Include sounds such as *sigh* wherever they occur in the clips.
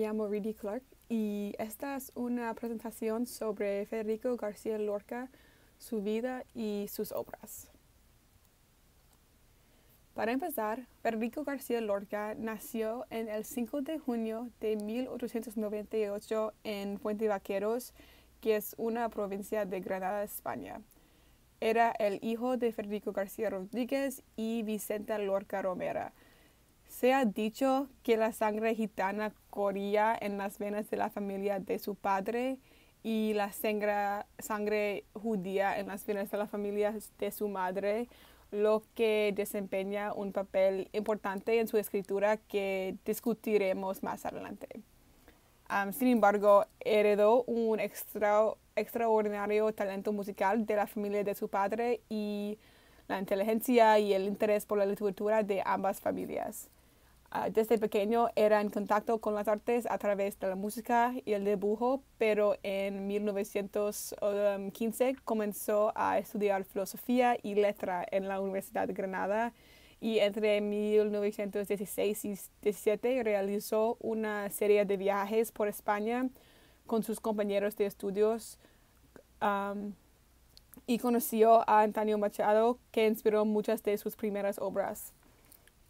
llamo Reedy Clark y esta es una presentación sobre Federico García Lorca, su vida y sus obras. Para empezar, Federico García Lorca nació el 5 de junio de 1898 en Puente Vaqueros, que es una provincia de Granada, España. Era el hijo de Federico García Rodríguez y Vicenta Lorca Romera se ha dicho que la sangre gitana corría en las venas de la familia de su padre y la sangre, sangre judía en las venas de la familia de su madre, lo que desempeña un papel importante en su escritura que discutiremos más adelante. sin embargo, heredó un extra, extraordinario talento musical de la familia de su padre y la inteligencia y el interés por la literatura de ambas familias. Ah, desde pequeño era en contacto con las artes a través de la música y el dibujo, pero en 1915 comenzó a estudiar filosofía y letra en la Universidad de Granada y entre 1916 y 1917 realizó una serie de viajes por España con sus compañeros de estudios y conoció a Antonio Machado que inspiró muchas de sus primeras obras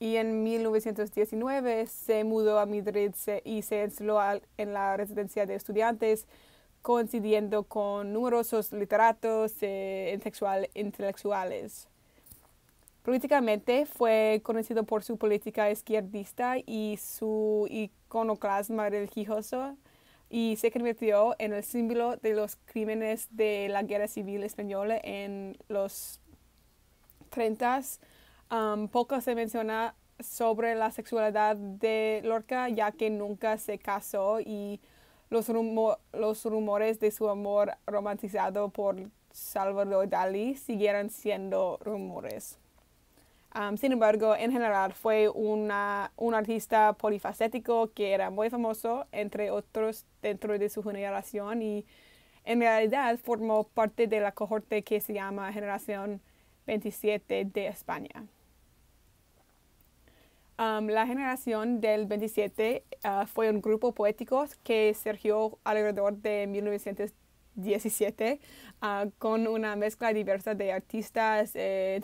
y en 1919 se mudó a Madrid y se instaló en la residencia de estudiantes, coincidiendo con numerosos literatos e intelectuales. Políticamente fue conocido por su política izquierdista y su iconoclasma religioso y se convirtió en el símbolo de los crímenes de la Guerra Civil Española en los 30s Um, poco se menciona sobre la sexualidad de Lorca, ya que nunca se casó y los, rumores de su amor romantizado por Salvador Dalí siguieron siendo rumores. sin embargo, en general fue un artista polifacético que era muy famoso, entre otros, dentro de su generación y en realidad formó parte de la cohorte que se llama Generación 27 de España la generación del 27 ah, fue un grupo poético que surgió alrededor de 1917 ah, con una mezcla diversa de artistas, eh,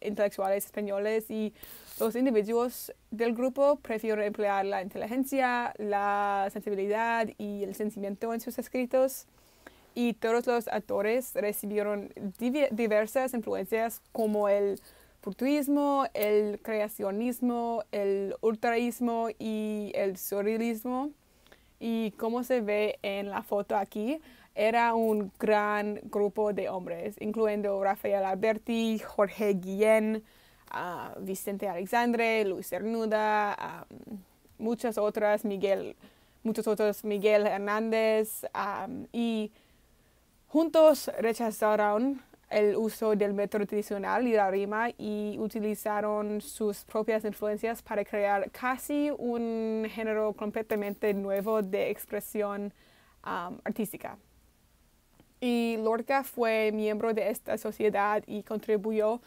intelectuales españoles y los individuos del grupo prefieren emplear la inteligencia, la sensibilidad y el sentimiento en sus escritos y todos los autores recibieron diversas influencias como el el creacionismo, el ultraísmo y el surrealismo. Y como se ve en la foto aquí, era un gran grupo de hombres, incluyendo Rafael Alberti, Jorge Guillén, ah, Vicente Alexandre, Luis Cernuda, ah, muchas otras, Miguel, muchos otros, Miguel Hernández, ah, y juntos rechazaron el uso del método tradicional y la rima y utilizaron sus propias influencias para crear casi un género completamente nuevo de expresión artística. Y Lorca fue miembro de esta sociedad y contribuyó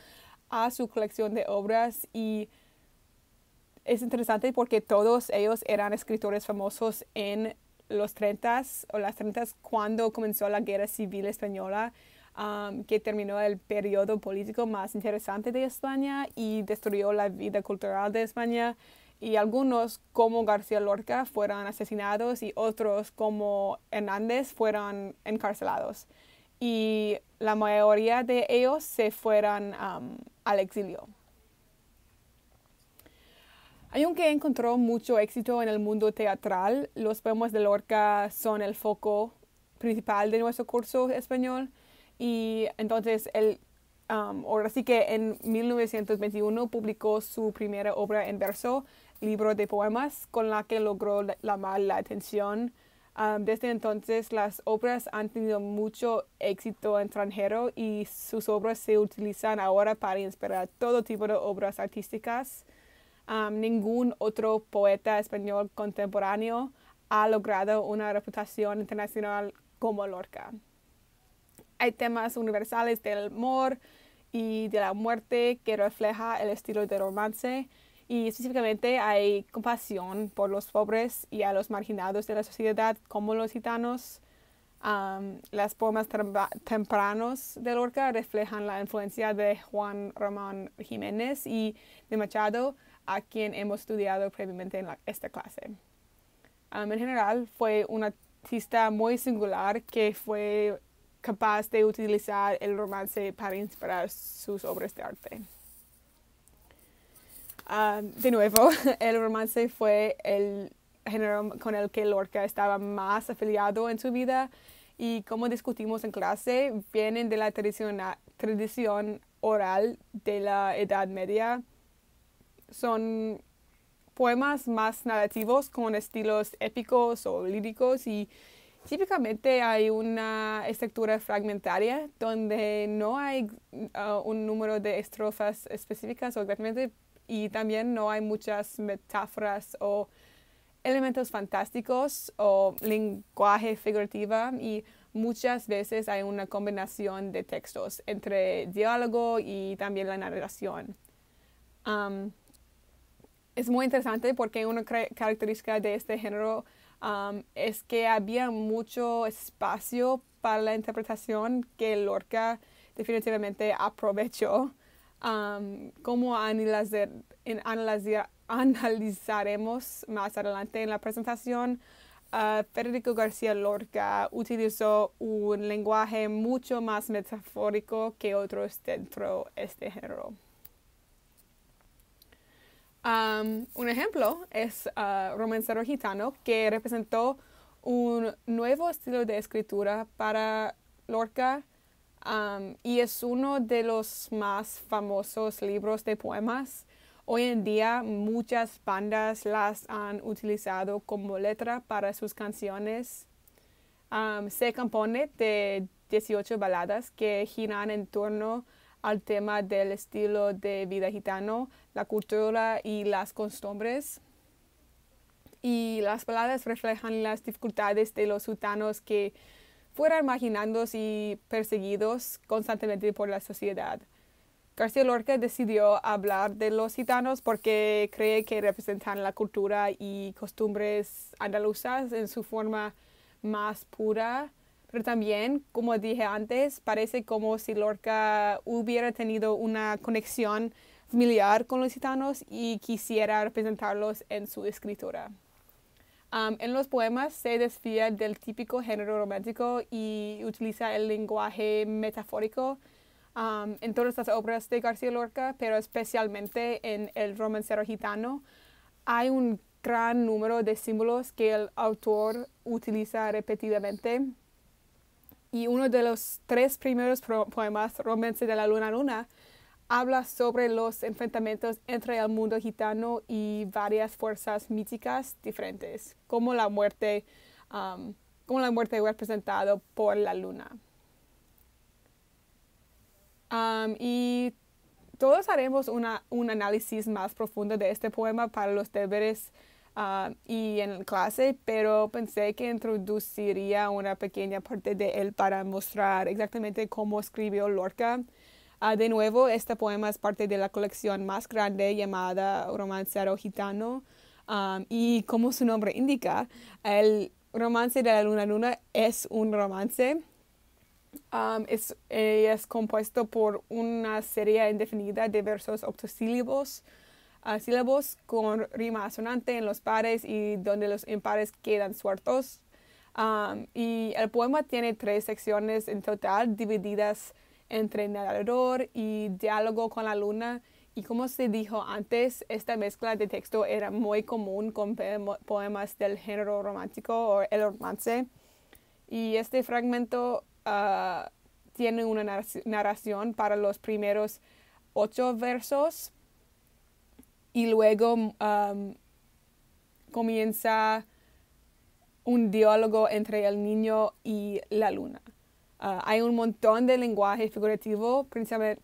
a su colección de obras y es interesante porque todos ellos eran escritores famosos en los 30 o las 30 cuando comenzó la Guerra Civil Española que terminó el periodo político más interesante de España y destruyó la vida cultural de España y algunos como García Lorca fueron asesinados y otros como Hernández fueron encarcelados. Y la mayoría de ellos se fueron al exilio. Aunque encontró mucho éxito en el mundo teatral, los poemas de Lorca son el foco principal de nuestro curso español y entonces él, um, ahora sí que en 1921 publicó su primera obra en verso, Libro de Poemas, con la que logró llamar la, atención. Um, desde entonces las obras han tenido mucho éxito en extranjero y sus obras se utilizan ahora para inspirar todo tipo de obras artísticas. Um, ningún otro poeta español contemporáneo ha logrado una reputación internacional como Lorca. Hay temas universales del amor y de la muerte que refleja el estilo de romance y específicamente hay compasión por los pobres y a los marginados de la sociedad como los gitanos. las poemas tempranos de Lorca reflejan la influencia de Juan Ramón Jiménez y de Machado, a quien hemos estudiado previamente en esta clase. en general, fue un artista muy singular que fue capaz de utilizar el romance para inspirar sus obras de arte. Um, de nuevo, *laughs* el romance fue el género con el que Lorca estaba más afiliado en su vida y como discutimos en clase, vienen de la tradición oral de la Edad Media. Son poemas más narrativos con estilos épicos o líricos y típicamente hay una estructura fragmentaria donde no hay uh, un número de estrofas específicas exactamente y también no hay muchas metáforas o elementos fantásticos o lenguaje figurativa y muchas veces hay una combinación de textos entre diálogo y también la narración. Um, es muy interesante porque una característica de este género es que había mucho espacio para la interpretación que Lorca definitivamente aprovechó. como analizaremos más adelante en la presentación, ah, Federico García Lorca utilizó un lenguaje mucho más metafórico que otros dentro de este género un ejemplo es uh, Romancero Gitano, que representó un nuevo estilo de escritura para Lorca y es uno de los más famosos libros de poemas. Hoy en día muchas bandas las han utilizado como letra para sus canciones. se compone de 18 baladas que giran en torno a al tema del estilo de vida gitano, la cultura y las costumbres. Y las palabras reflejan las dificultades de los gitanos que fueron marginados y perseguidos constantemente por la sociedad. García Lorca decidió hablar de los gitanos porque cree que representan la cultura y costumbres andaluzas en su forma más pura pero también, como dije antes, parece como si Lorca hubiera tenido una conexión familiar con los gitanos y quisiera representarlos en su escritura. en los poemas se desvía del típico género romántico y utiliza el lenguaje metafórico en todas las obras de García Lorca, pero especialmente en El romancero gitano. Hay un gran número de símbolos que el autor utiliza repetidamente y uno de los tres primeros poemas, Romance de la Luna Luna, habla sobre los enfrentamientos entre el mundo gitano y varias fuerzas míticas diferentes, como la muerte, um, como la muerte representada por la luna. Um, y todos haremos un análisis más profundo de este poema para los deberes Ah, y en clase, pero pensé que introduciría una pequeña parte de él para mostrar exactamente cómo escribió Lorca. Ah, de nuevo, este poema es parte de la colección más grande llamada Romancero Gitano. Ah, y como su nombre indica, el romance de la luna luna es un romance. es, eh, es compuesto por una serie indefinida de versos octosílabos sílabos con rima asonante en los pares y donde los impares quedan sueltos. y el poema tiene tres secciones en total divididas entre narrador y diálogo con la luna. Y como se dijo antes, esta mezcla de texto era muy común con poemas del género romántico o el romance. Y este fragmento ah, tiene una narración para los primeros ocho versos, y luego um, comienza un diálogo entre el niño y la luna. Uh, hay un montón de lenguaje figurativo,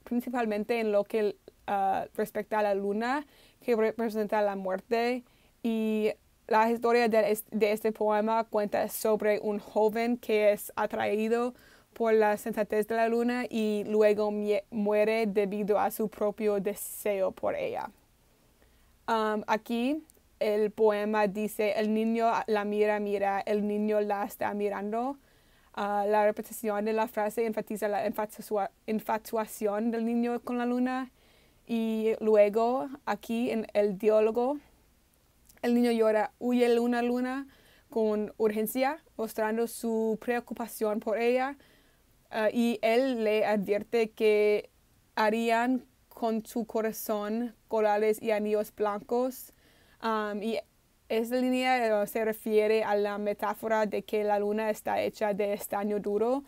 principalmente en lo que uh, respecta a la luna, que representa la muerte. Y la historia de este poema cuenta sobre un joven que es atraído por la sensatez de la luna y luego muere debido a su propio deseo por ella. Um, aquí el poema dice, el niño la mira, mira, el niño la está mirando. Uh, la repetición de la frase enfatiza la enfatuación del niño con la luna. Y luego, aquí en el diálogo, el niño llora, huye luna, luna, con urgencia, mostrando su preocupación por ella. Uh, y él le advierte que harían con su corazón, corales y anillos blancos. Um, y esta línea eh, se refiere a la metáfora de que la luna está hecha de estaño duro,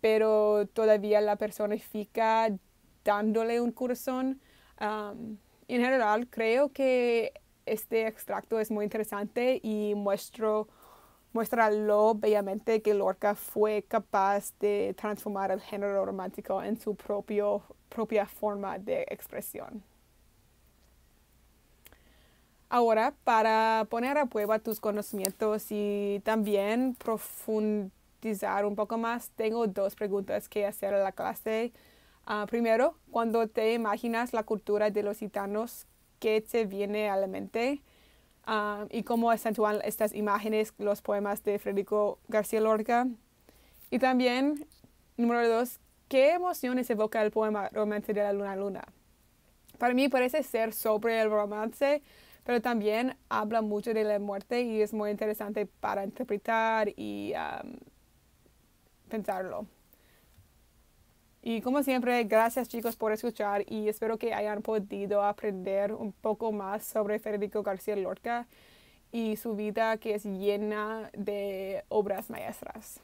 pero todavía la persona fica dándole un corazón. Um, en general, creo que este extracto es muy interesante y muestro, muestra lo bellamente que Lorca fue capaz de transformar el género romántico en su propio propia forma de expresión. Ahora, para poner a prueba tus conocimientos y también profundizar un poco más, tengo dos preguntas que hacer a la clase. Ah, primero, cuando te imaginas la cultura de los gitanos, ¿qué te viene a la mente? Ah, y cómo acentúan estas imágenes los poemas de Federico García Lorca. Y también, número dos, ¿Qué emociones evoca el poema Romance de la Luna Luna? Para mí parece ser sobre el romance, pero también habla mucho de la muerte y es muy interesante para interpretar y pensarlo. Y como siempre, gracias chicos por escuchar y espero que hayan podido aprender un poco más sobre Federico García Lorca y su vida que es llena de obras maestras.